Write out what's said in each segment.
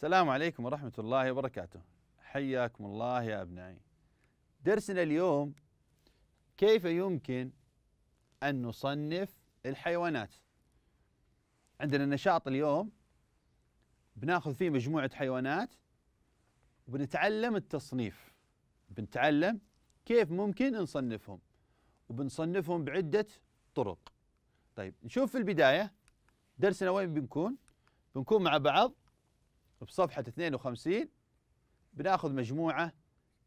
السلام عليكم ورحمة الله وبركاته حياكم الله يا أبنائي درسنا اليوم كيف يمكن أن نصنف الحيوانات عندنا نشاط اليوم بناخذ فيه مجموعة حيوانات وبنتعلم التصنيف بنتعلم كيف ممكن نصنفهم وبنصنفهم بعدة طرق طيب نشوف في البداية درسنا وين بنكون بنكون مع بعض بصفحة 52 بناخذ مجموعة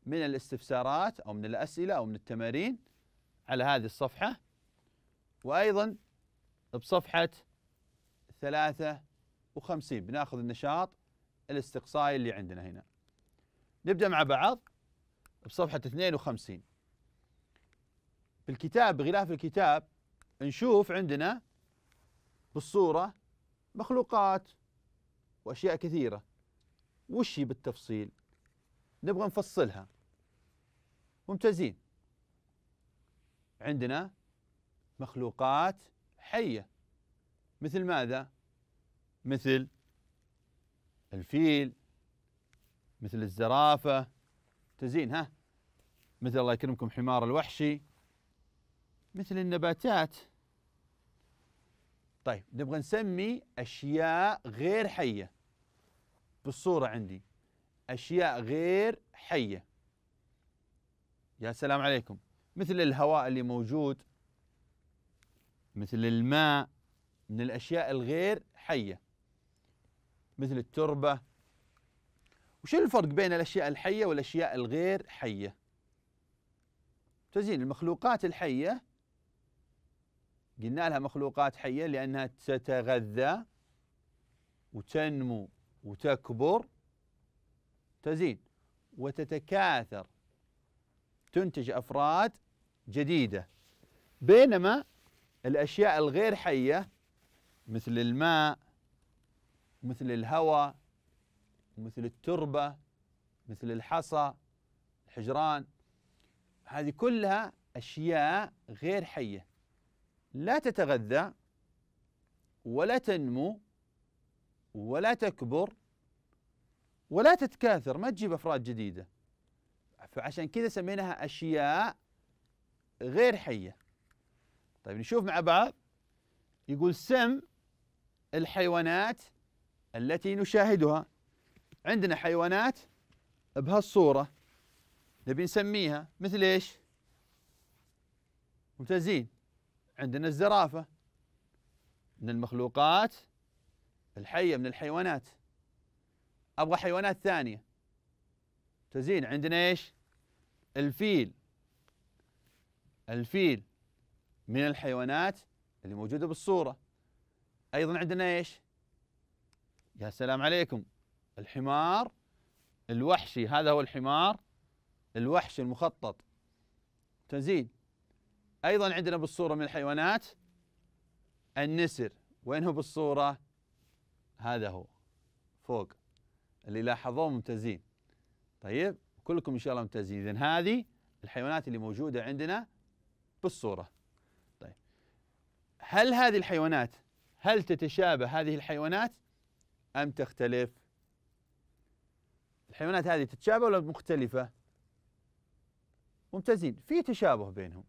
من الاستفسارات أو من الأسئلة أو من التمارين على هذه الصفحة وأيضا بصفحة 53 بناخذ النشاط الاستقصائي اللي عندنا هنا نبدأ مع بعض بصفحة 52 بالكتاب بغلاف الكتاب نشوف عندنا بالصورة مخلوقات وأشياء كثيرة وش بالتفصيل نبغى نفصلها ممتازين عندنا مخلوقات حية مثل ماذا؟ مثل الفيل مثل الزرافة تزين ها مثل الله يكرمكم حمار الوحشي مثل النباتات طيب نبغى نسمي أشياء غير حية بالصورة عندي أشياء غير حية يا سلام عليكم مثل الهواء اللي موجود مثل الماء من الأشياء الغير حية مثل التربة وش الفرق بين الأشياء الحية والأشياء الغير حية تزين المخلوقات الحية قلنا لها مخلوقات حية لأنها تتغذى وتنمو وتكبر تزيد وتتكاثر تنتج افراد جديده بينما الاشياء الغير حيه مثل الماء مثل الهواء مثل التربه مثل الحصى الحجران هذه كلها اشياء غير حيه لا تتغذى ولا تنمو ولا تكبر ولا تتكاثر ما تجيب افراد جديده فعشان كذا سميناها اشياء غير حيه طيب نشوف مع بعض يقول سم الحيوانات التي نشاهدها عندنا حيوانات بهالصورة نبي نسميها مثل ايش؟ ممتازين عندنا الزرافة من المخلوقات الحية من الحيوانات ابغى حيوانات ثانيه تزين عندنا ايش؟ الفيل الفيل من الحيوانات اللي موجوده بالصوره ايضا عندنا ايش؟ يا سلام عليكم الحمار الوحشي هذا هو الحمار الوحشي المخطط تزين ايضا عندنا بالصوره من الحيوانات النسر وين هو بالصوره؟ هذا هو فوق اللي لاحظوه ممتازين طيب كلكم ان شاء الله ممتازين اذا هذه الحيوانات اللي موجوده عندنا بالصوره طيب هل هذه الحيوانات هل تتشابه هذه الحيوانات ام تختلف الحيوانات هذه تتشابه ولا مختلفه ممتازين في تشابه بينهم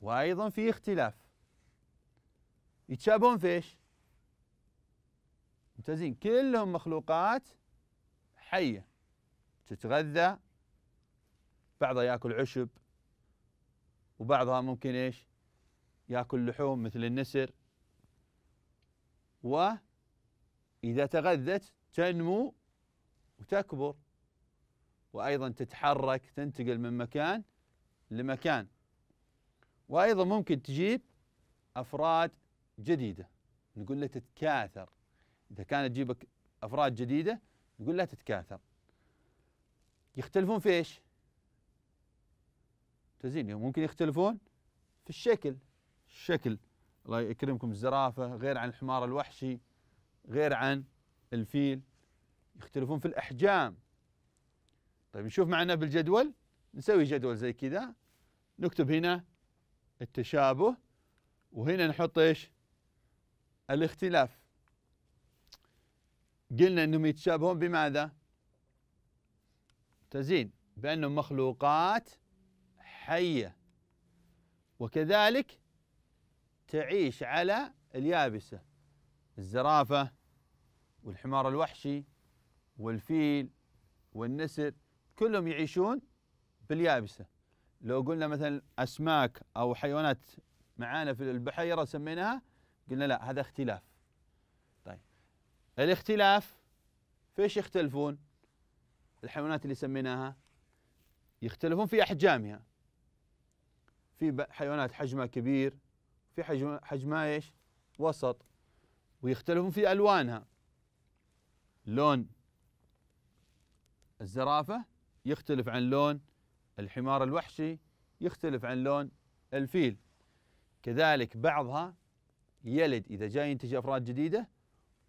وايضا في اختلاف يتشابهون في ايش ممتازين كلهم مخلوقات حية تتغذى بعضها ياكل عشب وبعضها ممكن ايش ياكل لحوم مثل النسر وإذا تغذت تنمو وتكبر وأيضا تتحرك تنتقل من مكان لمكان وأيضا ممكن تجيب أفراد جديدة نقول له تتكاثر إذا كانت تجيبك أفراد جديدة يقول لا تتكاثر يختلفون في إيش تزين طيب يعني ممكن يختلفون في الشكل الشكل الله يكرمكم الزرافة غير عن الحمار الوحشي غير عن الفيل يختلفون في الأحجام طيب نشوف معنا بالجدول نسوي جدول زي كذا نكتب هنا التشابه وهنا نحط ايش؟ الاختلاف قلنا انهم يتشابهون بماذا؟ تزيد بانهم مخلوقات حيه وكذلك تعيش على اليابسه الزرافه والحمار الوحشي والفيل والنسر كلهم يعيشون باليابسه لو قلنا مثلا اسماك او حيوانات معانا في البحيره سميناها قلنا لا هذا اختلاف الاختلاف في ايش يختلفون الحيوانات اللي سميناها يختلفون في أحجامها في حيوانات حجمها كبير في حجم حجمها ايش؟ وسط ويختلفون في ألوانها لون الزرافة يختلف عن لون الحمار الوحشي يختلف عن لون الفيل كذلك بعضها يلد إذا جاء ينتج أفراد جديدة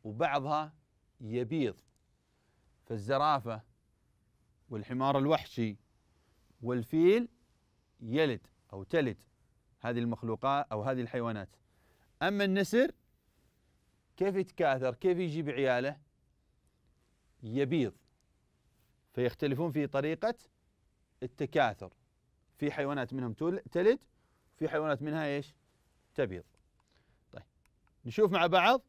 وبعضها يبيض فالزرافة والحمار الوحشي والفيل يلد أو تلد هذه المخلوقات أو هذه الحيوانات أما النسر كيف يتكاثر كيف يجيب عياله يبيض فيختلفون في طريقة التكاثر في حيوانات منهم تلد في حيوانات منها ايش تبيض طيب نشوف مع بعض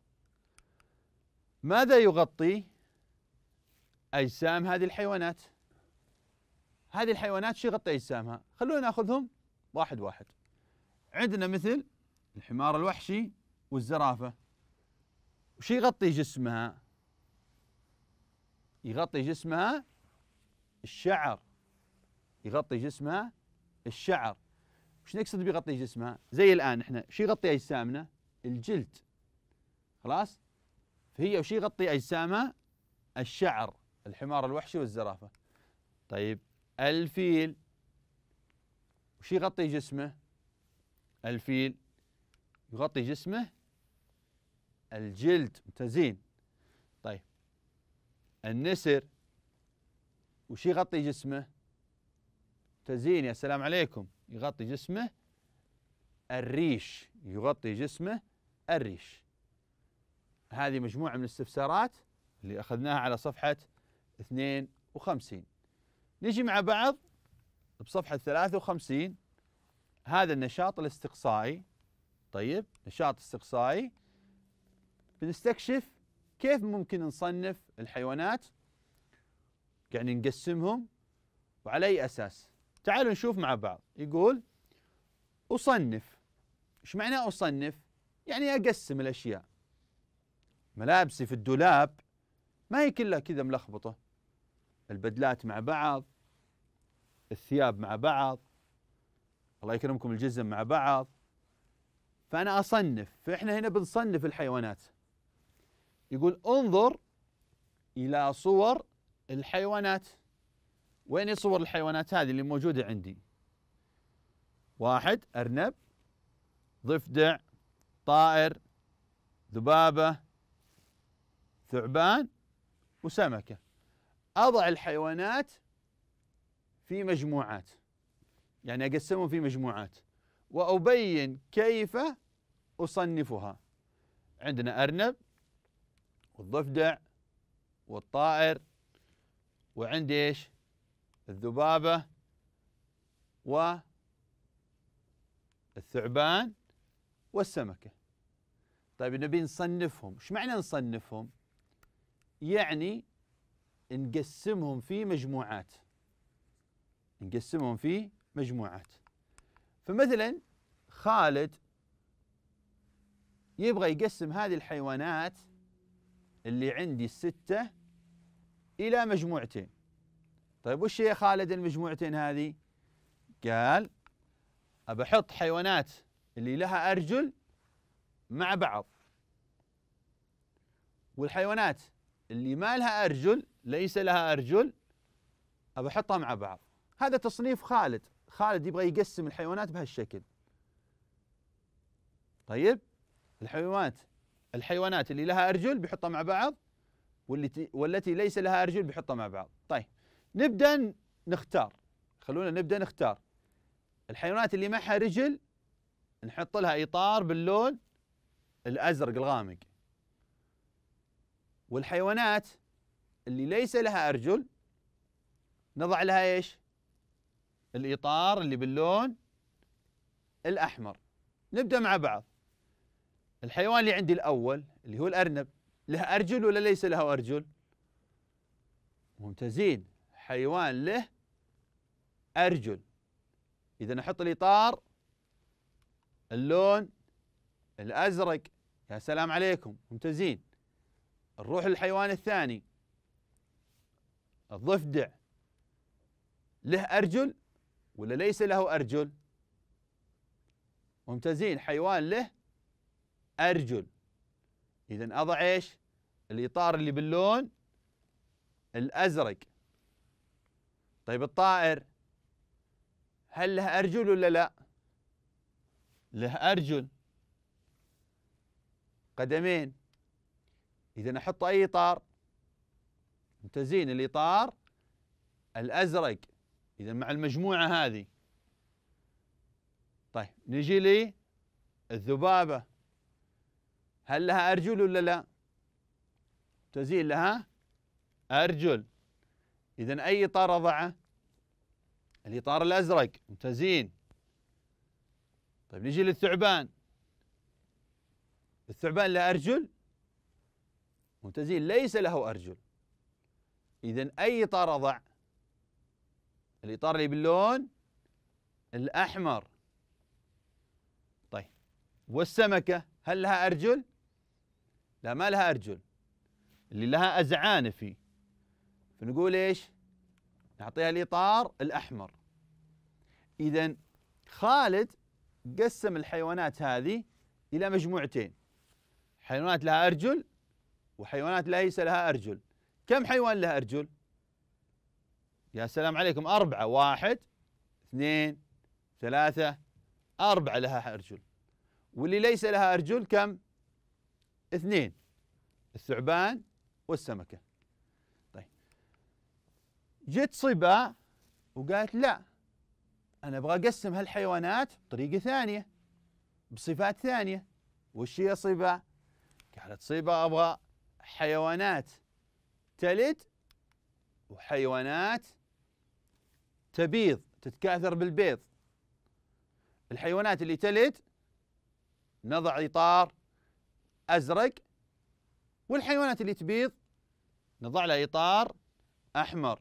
ماذا يغطي أجسام هذه الحيوانات هذه الحيوانات شو يغطي أجسامها خلونا نأخذهم واحد واحد عندنا مثل الحمار الوحشي والزرافة وش يغطي جسمها يغطي جسمها الشعر يغطي جسمها الشعر وش نقصد بيغطي جسمها زي الآن احنا شو يغطي أجسامنا الجلد خلاص هي وش يغطي أجسامها الشعر الحمار الوحشي والزرافة طيب الفيل وش يغطي جسمه الفيل يغطي جسمه الجلد ممتازين طيب النسر وش يغطي جسمه تزين يا سلام عليكم يغطي جسمه الريش يغطي جسمه الريش هذه مجموعة من الاستفسارات اللي أخذناها على صفحة 52 نجي مع بعض بصفحة 53 هذا النشاط الاستقصائي طيب نشاط استقصائي بنستكشف كيف ممكن نصنف الحيوانات يعني نقسمهم وعلى أي أساس تعالوا نشوف مع بعض يقول أصنف إيش معنى أصنف يعني أقسم الأشياء ملابسي في الدولاب ما هي كلها كذا ملخبطة البدلات مع بعض الثياب مع بعض الله يكرمكم الجزم مع بعض فأنا أصنف فإحنا هنا بنصنف الحيوانات يقول انظر إلى صور الحيوانات وين صور الحيوانات هذه اللي موجودة عندي واحد أرنب ضفدع طائر ذبابة ثعبان وسمكة أضع الحيوانات في مجموعات يعني أقسمهم في مجموعات وأبين كيف أصنفها عندنا أرنب والضفدع والطائر وعندي إيش الذبابة و الثعبان والسمكة طيب نبي نصنفهم ايش معنى نصنفهم يعني نقسمهم في مجموعات نقسمهم في مجموعات فمثلا خالد يبغى يقسم هذه الحيوانات اللي عندي الستة إلى مجموعتين طيب وش هي خالد المجموعتين هذه قال أبى أحط حيوانات اللي لها أرجل مع بعض والحيوانات اللي ما لها أرجل ليس لها أرجل أبى أحطها مع بعض هذا تصنيف خالد خالد يبغى يقسم الحيوانات بهالشكل طيب الحيوانات الحيوانات اللي لها أرجل بيحطها مع بعض والتي والتي ليس لها أرجل بيحطها مع بعض طيب نبدأ نختار خلونا نبدأ نختار الحيوانات اللي معها رجل نحط لها إطار باللون الأزرق الغامق والحيوانات اللي ليس لها أرجل نضع لها إيش الإطار اللي باللون الأحمر نبدأ مع بعض الحيوان اللي عندي الأول اللي هو الأرنب له أرجل ولا ليس له أرجل ممتازين حيوان له أرجل إذا نحط الإطار اللون الأزرق يا سلام عليكم ممتازين نروح للحيوان الثاني الضفدع له أرجل ولا ليس له أرجل ممتازين حيوان له أرجل إذا أضع إيش الإطار اللي باللون الأزرق طيب الطائر هل له أرجل ولا لا له أرجل قدمين إذا أحط أي إطار متزين الإطار الأزرق إذا مع المجموعة هذه طيب نجي لي الذبابة هل لها أرجل ولا لا؟ تزين لها أرجل إذا أي إطار أضعه؟ الإطار الأزرق ممتازين طيب نجي للثعبان الثعبان له أرجل متزيل ليس له أرجل إذا أي إطار أضع الإطار اللي باللون الأحمر طيب والسمكة هل لها أرجل لا ما لها أرجل اللي لها أزعان فيه فنقول إيش نعطيها الإطار الأحمر إذا خالد قسم الحيوانات هذه إلى مجموعتين حيوانات لها أرجل وحيوانات ليس لها أرجل كم حيوان له أرجل يا سلام عليكم أربعة واحد اثنين ثلاثة أربعة لها أرجل واللي ليس لها أرجل كم اثنين الثعبان والسمكة طيب جت صبا وقالت لا أنا أبغى أقسم هالحيوانات بطريقة ثانية بصفات ثانية وش هي صبا قالت صبا أبغى حيوانات تلد وحيوانات تبيض تتكاثر بالبيض الحيوانات اللي تلد نضع إطار أزرق والحيوانات اللي تبيض نضع لها إطار أحمر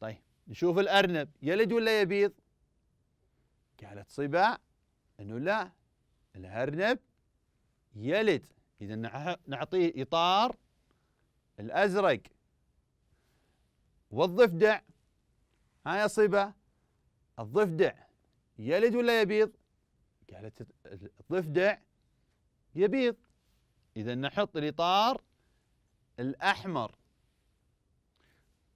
طيب نشوف الأرنب يلد ولا يبيض قالت صبا أنه لا الأرنب يلد إذا نعطيه إطار الأزرق والضفدع هاي صبة الضفدع يلد ولا يبيض؟ قالت الضفدع يبيض إذا نحط الإطار الأحمر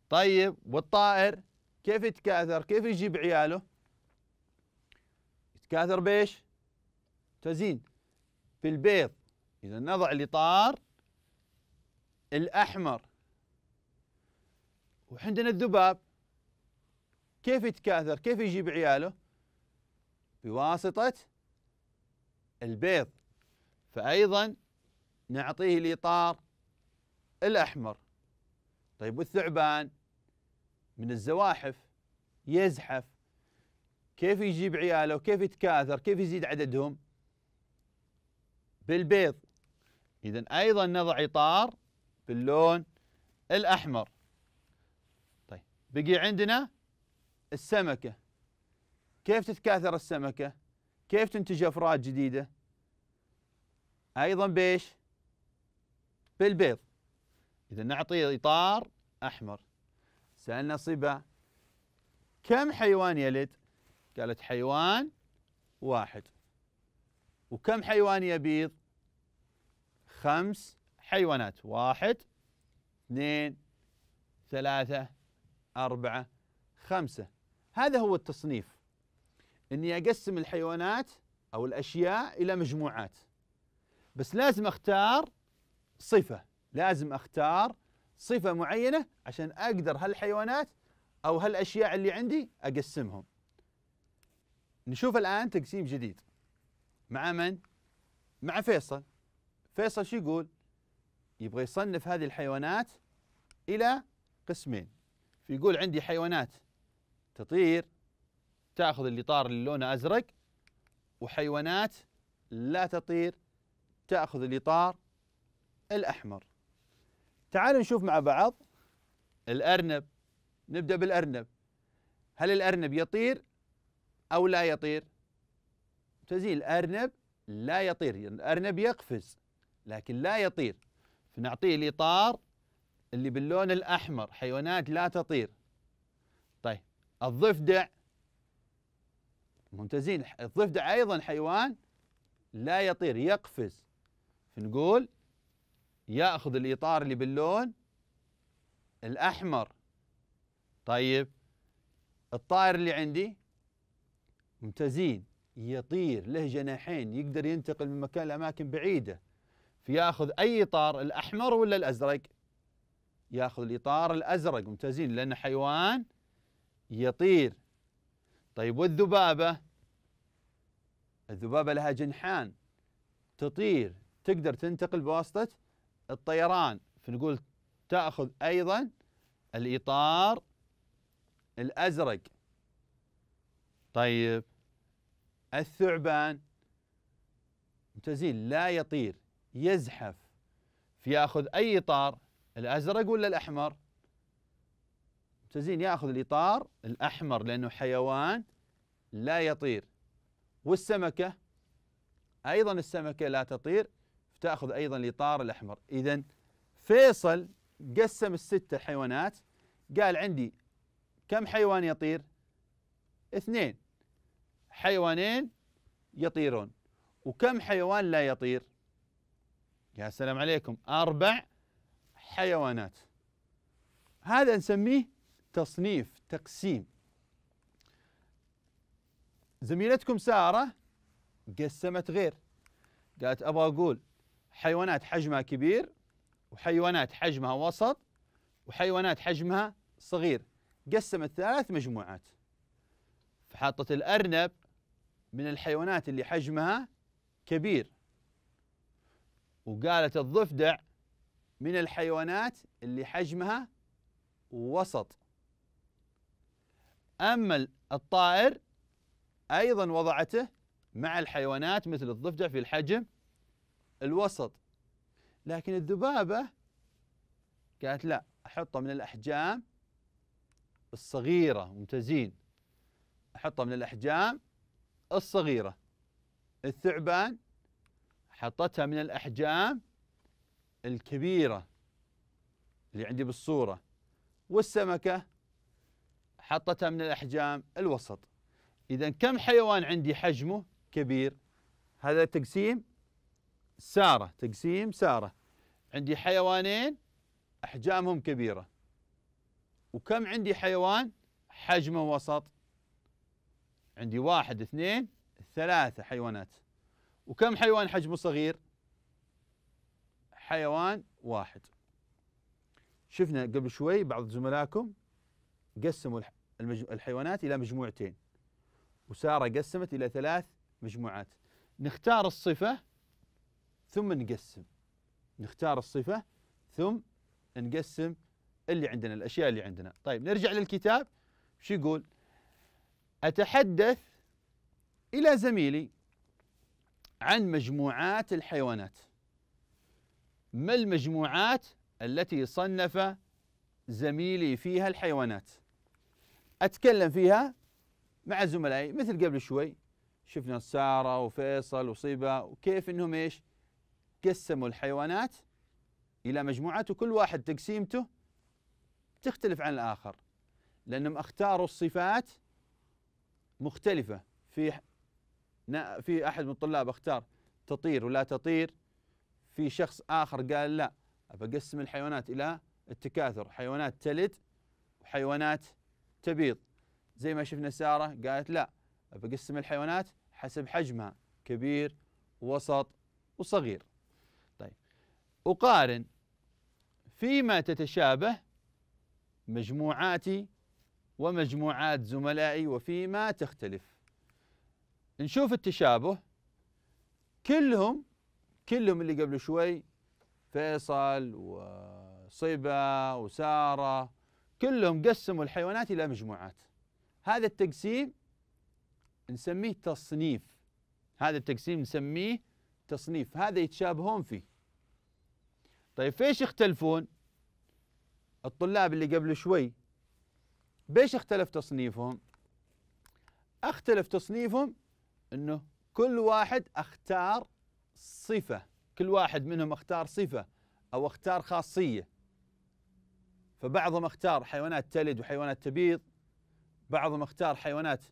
طيب والطائر كيف يتكاثر؟ كيف يجيب عياله؟ يتكاثر بايش؟ تزين بالبيض إذا نضع الإطار الأحمر وعندنا الذباب كيف يتكاثر كيف يجيب عياله بواسطة البيض فأيضا نعطيه الإطار الأحمر طيب والثعبان من الزواحف يزحف كيف يجيب عياله كيف يتكاثر كيف يزيد عددهم بالبيض إذا أيضا نضع إطار باللون الأحمر طيب بقي عندنا السمكة كيف تتكاثر السمكة كيف تنتج أفراد جديدة أيضا بيش بالبيض إذا نعطي إطار أحمر سألنا صبا كم حيوان يلد قالت حيوان واحد وكم حيوان يبيض خمس حيوانات واحد اثنين ثلاثة أربعة خمسة هذا هو التصنيف إني أقسم الحيوانات أو الأشياء إلى مجموعات بس لازم أختار صفة لازم أختار صفة معينة عشان أقدر هالحيوانات أو هالأشياء اللي عندي أقسمهم نشوف الآن تقسيم جديد مع من؟ مع فيصل فيصل شو يقول؟ يبغى يصنف هذه الحيوانات إلى قسمين فيقول عندي حيوانات تطير تأخذ اللي طار اللي لونه أزرق وحيوانات لا تطير تأخذ اللي طار الأحمر تعالوا نشوف مع بعض الأرنب نبدأ بالأرنب هل الأرنب يطير أو لا يطير؟ تزيل الأرنب لا يطير يعني الأرنب يقفز لكن لا يطير فنعطيه الإطار اللي باللون الأحمر حيوانات لا تطير طيب الضفدع ممتازين الضفدع أيضا حيوان لا يطير يقفز فنقول يأخذ الإطار اللي باللون الأحمر طيب الطائر اللي عندي ممتازين يطير له جناحين يقدر ينتقل من مكان لأماكن بعيدة فياخذ اي اطار الاحمر ولا الازرق؟ ياخذ الاطار الازرق ممتازين لان حيوان يطير طيب والذبابه؟ الذبابه لها جنحان تطير تقدر تنتقل بواسطه الطيران فنقول تاخذ ايضا الاطار الازرق طيب الثعبان ممتازين لا يطير يزحف ياخذ اي اطار الازرق ولا الاحمر ممتازين ياخذ الاطار الاحمر لانه حيوان لا يطير والسمكه ايضا السمكه لا تطير تاخذ ايضا الاطار الاحمر اذا فيصل قسم الستة حيوانات قال عندي كم حيوان يطير اثنين حيوانين يطيرون وكم حيوان لا يطير يا سلام عليكم أربع حيوانات هذا نسميه تصنيف تقسيم زميلتكم سارة قسمت غير قالت أبغى أقول حيوانات حجمها كبير وحيوانات حجمها وسط وحيوانات حجمها صغير قسمت ثلاث مجموعات فحطت الأرنب من الحيوانات اللي حجمها كبير وقالت الضفدع من الحيوانات اللي حجمها وسط أما الطائر أيضا وضعته مع الحيوانات مثل الضفدع في الحجم الوسط لكن الذبابة قالت لا أحطه من الأحجام الصغيرة ممتازين أحطه من الأحجام الصغيرة الثعبان حطتها من الأحجام الكبيرة اللي عندي بالصورة والسمكة حطتها من الأحجام الوسط إذا كم حيوان عندي حجمه كبير هذا تقسيم سارة تقسيم سارة عندي حيوانين أحجامهم كبيرة وكم عندي حيوان حجمه وسط عندي واحد اثنين ثلاثة حيوانات وكم حيوان حجمه صغير حيوان واحد شفنا قبل شوي بعض زملائكم قسموا الحيوانات إلى مجموعتين وسارة قسمت إلى ثلاث مجموعات نختار الصفة ثم نقسم نختار الصفة ثم نقسم اللي عندنا الأشياء اللي عندنا طيب نرجع للكتاب شو يقول أتحدث إلى زميلي عن مجموعات الحيوانات ما المجموعات التي صنف زميلي فيها الحيوانات أتكلم فيها مع زملائي مثل قبل شوي شفنا سارة وفيصل وصيبة وكيف أنهم إيش قسموا الحيوانات إلى مجموعات وكل واحد تقسيمته تختلف عن الآخر لأنهم اختاروا الصفات مختلفة في في احد من الطلاب اختار تطير ولا تطير في شخص اخر قال لا بقسم الحيوانات الى التكاثر حيوانات تلد وحيوانات تبيض زي ما شفنا ساره قالت لا بقسم الحيوانات حسب حجمها كبير وسط وصغير طيب اقارن فيما تتشابه مجموعاتي ومجموعات زملائي وفيما تختلف نشوف التشابه كلهم كلهم اللي قبل شوي فيصل وصبا وسارة كلهم قسموا الحيوانات إلى مجموعات هذا التقسيم نسميه تصنيف هذا التقسيم نسميه تصنيف هذا يتشابهون فيه طيب فيش يختلفون الطلاب اللي قبل شوي بيش اختلف تصنيفهم اختلف تصنيفهم انه كل واحد اختار صفه كل واحد منهم اختار صفه او اختار خاصيه فبعضهم اختار حيوانات تلد وحيوانات تبيض بعضهم اختار حيوانات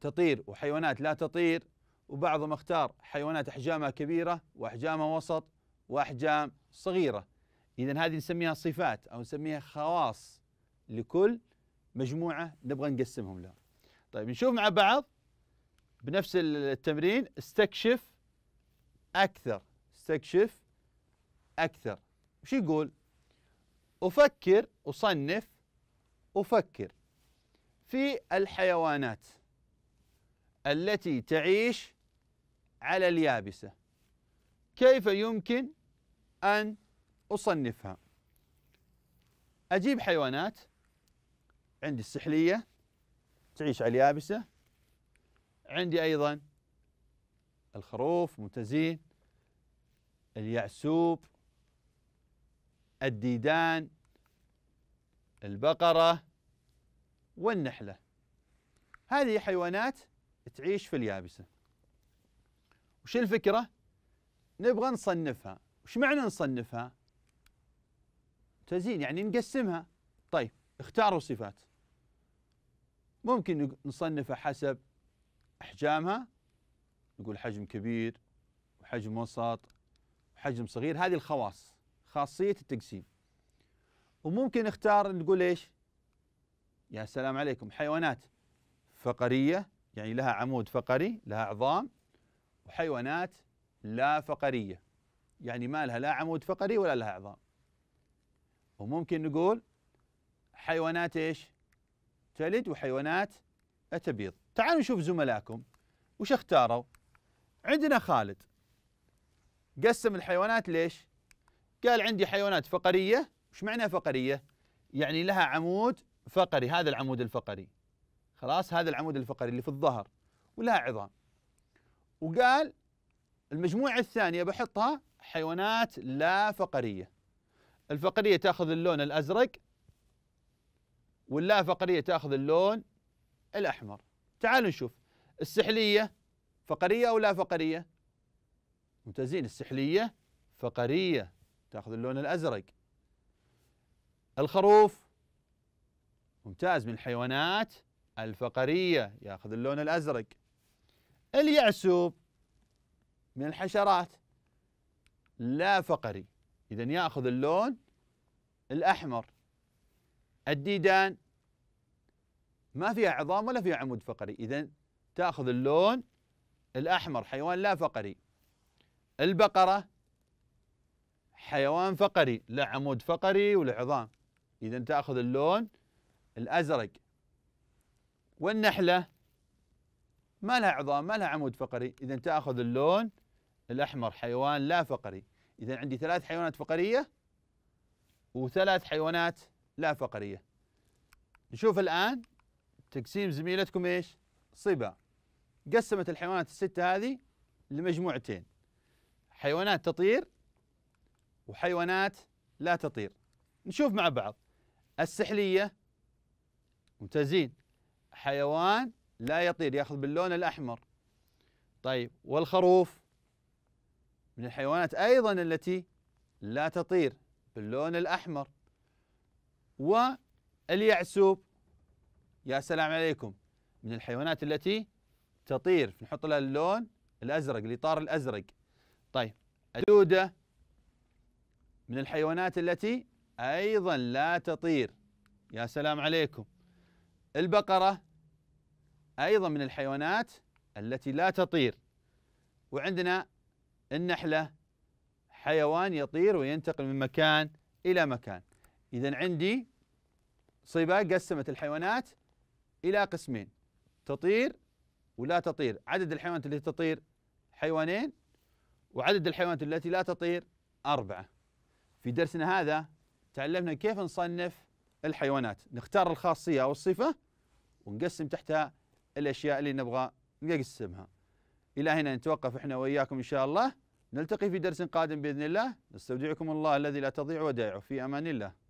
تطير وحيوانات لا تطير وبعضهم اختار حيوانات احجامها كبيره واحجامها وسط واحجام صغيره اذا هذه نسميها صفات او نسميها خواص لكل مجموعه نبغى نقسمهم لها طيب نشوف مع بعض بنفس التمرين استكشف أكثر استكشف أكثر وش يقول أفكر أصنف أفكر في الحيوانات التي تعيش على اليابسة كيف يمكن أن أصنفها أجيب حيوانات عندي السحلية تعيش على اليابسة عندي أيضا الخروف متزين اليعسوب الديدان البقرة والنحلة هذه حيوانات تعيش في اليابسة وش الفكرة؟ نبغى نصنفها وش معنى نصنفها؟ تزين يعني نقسمها طيب اختاروا صفات ممكن نصنفها حسب احجامها نقول حجم كبير وحجم وسط وحجم صغير هذه الخواص خاصيه التقسيم وممكن نختار نقول ايش يا سلام عليكم حيوانات فقريه يعني لها عمود فقري لها عظام وحيوانات لا فقريه يعني ما لها لا عمود فقري ولا لها عظام وممكن نقول حيوانات ايش تلد وحيوانات تبيض تعالوا نشوف زملائكم وش اختاروا عندنا خالد قسم الحيوانات ليش قال عندي حيوانات فقرية وش معنى فقرية يعني لها عمود فقري هذا العمود الفقري خلاص هذا العمود الفقري اللي في الظهر ولها عظام وقال المجموعة الثانية بحطها حيوانات لا فقرية الفقرية تأخذ اللون الأزرق واللا فقرية تأخذ اللون الأحمر تعالوا نشوف السحلية فقرية أو لا فقرية ممتازين السحلية فقرية تأخذ اللون الأزرق الخروف ممتاز من الحيوانات الفقرية يأخذ اللون الأزرق اليعسوب من الحشرات لا فقري إذا يأخذ اللون الأحمر الديدان ما فيها عظام ولا فيها عمود فقري إذا تأخذ اللون الأحمر حيوان لا فقري البقرة حيوان فقري لا عمود فقري ولا عظام إذا تأخذ اللون الأزرق والنحلة ما لها عظام ما لها عمود فقري إذا تأخذ اللون الأحمر حيوان لا فقري إذا عندي ثلاث حيوانات فقرية وثلاث حيوانات لا فقرية نشوف الآن تقسيم زميلتكم ايش؟ صبا قسمت الحيوانات الستة هذه لمجموعتين حيوانات تطير وحيوانات لا تطير نشوف مع بعض السحلية ممتازين حيوان لا يطير ياخذ باللون الأحمر طيب والخروف من الحيوانات أيضا التي لا تطير باللون الأحمر واليعسوب يا سلام عليكم من الحيوانات التي تطير نحط لها اللون الازرق الاطار الازرق طيب الدوده من الحيوانات التي ايضا لا تطير يا سلام عليكم البقره ايضا من الحيوانات التي لا تطير وعندنا النحله حيوان يطير وينتقل من مكان الى مكان اذا عندي صبا قسمت الحيوانات الى قسمين تطير ولا تطير عدد الحيوانات التي تطير حيوانين وعدد الحيوانات التي لا تطير أربعة في درسنا هذا تعلمنا كيف نصنف الحيوانات نختار الخاصية أو الصفة ونقسم تحتها الأشياء اللي نبغى نقسمها إلى هنا نتوقف إحنا وإياكم إن شاء الله نلتقي في درس قادم بإذن الله نستودعكم الله الذي لا تضيع ودائعه في أمان الله